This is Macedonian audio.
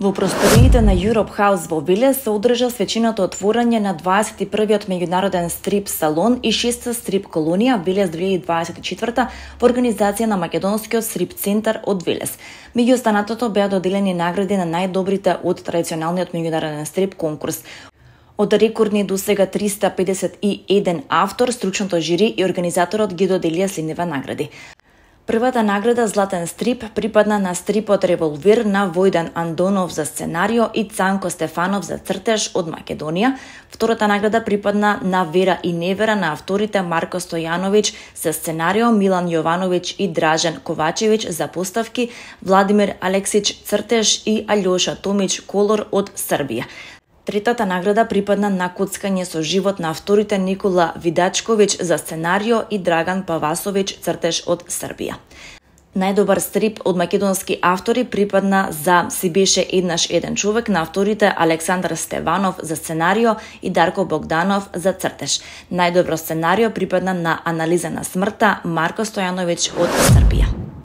Во просториите на Europe House во Виле се одржа свечиното отворање на 21-виот меѓународен стрип салон и 6-та стрип колонија Вилес 2024 во организација на Македонскиот стрип центар од Вилес. Меѓу останатото беа доделени награди на најдобрите од традиционалниот меѓународен стрип конкурс. Од рекордни до сега 351 автор, стручното жири и организаторот ги доделија следнива награди. Првата награда Златен стрип припадна на стрипот Револвир на Војдан Андонов за сценарио и Цанко Стефанов за цртеж од Македонија. Втората награда припадна на Вера и Невера на авторите Марко Стојановиќ за сценарио, Милан Јовановиќ и Дражен Ковачевиќ за поставки, Владимир Алексич цртеж и Алјоша Томиќ колор од Србија. Третата награда припадна на куцкање со живот на авторите Никола Видачковиќ за сценарио и Драган Павасовиќ цртеж од Србија. Најдобар стрип од македонски автори припадна за Си беше еднаш еден човек на авторите Александар Стеванов за сценарио и Дарко Богданов за цртеж. Најдобро сценарио припадна на Анализа на смрта Марко Стојановиќ од Србија.